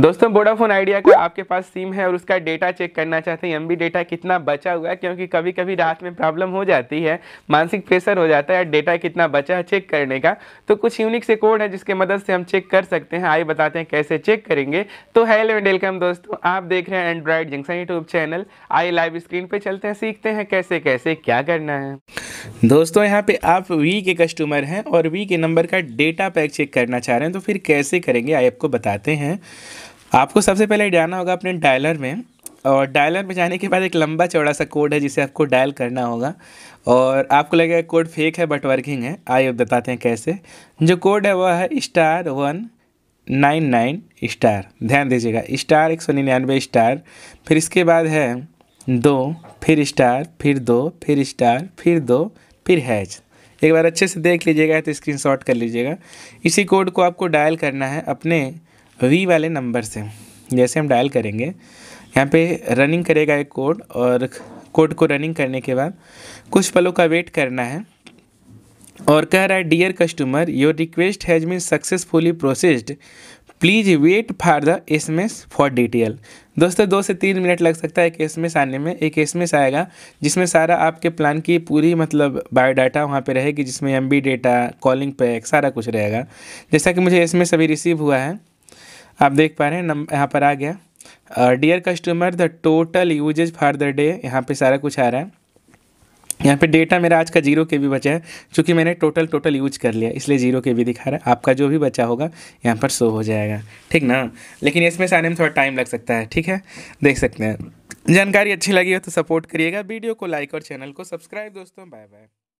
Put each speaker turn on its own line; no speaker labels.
दोस्तों Vodafone idea का आपके पास सिम है और उसका डेटा चेक करना चाहते हैं एमबी डेटा कितना बचा हुआ है क्योंकि कभी कभी रात में प्रॉब्लम हो जाती है मानसिक प्रेशर हो जाता है डेटा कितना बचा है चेक करने का तो कुछ यूनिक से कोड है जिसके मदद से हम चेक कर सकते हैं आइए बताते हैं कैसे चेक करेंगे तो हेलो एंड वेलकम दोस्तों आप देख रहे हैं एंड्रॉयड जंक्शन यूट्यूब चैनल आई लाइव स्क्रीन पर चलते हैं सीखते हैं कैसे कैसे क्या करना है दोस्तों यहाँ पे आप वी के कस्टमर हैं और वी के नंबर का डेटा पैक चेक करना चाह रहे हैं तो फिर कैसे करेंगे आई आपको बताते हैं आपको सबसे पहले जाना होगा अपने डायलर में और डायलर में जाने के बाद एक लंबा चौड़ा सा कोड है जिसे आपको डायल करना होगा और आपको लगेगा कोड फेक है बट वर्किंग है आइए बताते हैं कैसे जो कोड है वह है star one nine nine star ध्यान दीजिएगा स्टार एक सौ निन्यानवे स्टार फिर इसके बाद है दो फिर स्टार फिर दो फिर स्टार फिर दो फिर हैज एक बार अच्छे से देख लीजिएगा तो स्क्रीनशॉट कर लीजिएगा इसी कोड को आपको डायल करना है अपने वी वाले नंबर से जैसे हम डायल करेंगे यहाँ पे रनिंग करेगा एक कोड और कोड को रनिंग करने के बाद कुछ पलों का वेट करना है और कह रहा है dear customer your request has been successfully processed please wait for the S M S for detail दोस्तों दो से तीन मिनट लग सकता है एक एस एम एस आने में एक एस एम एस आएगा जिसमें सारा आपके प्लान की पूरी मतलब बायोडाटा वहाँ पे रहेगी जिसमें M B data calling pack सारा कुछ रहेगा जैसा कि मुझे एस एम एस अभी रिसीव हुआ है आप देख पा रहे हैं नंबर यहाँ पर आ गया dear customer the total usage for the day यहाँ पर सारा कुछ आ रहा है यहाँ पे डेटा मेरा आज का जीरो के भी बचा है क्योंकि मैंने टोटल टोटल यूज कर लिया इसलिए जीरो के भी दिखा रहा है आपका जो भी बचा होगा यहाँ पर शो हो जाएगा ठीक ना लेकिन इसमें से आने में थोड़ा टाइम लग सकता है ठीक है देख सकते हैं जानकारी अच्छी लगी हो तो सपोर्ट करिएगा वीडियो को लाइक और चैनल को सब्सक्राइब दोस्तों बाय बाय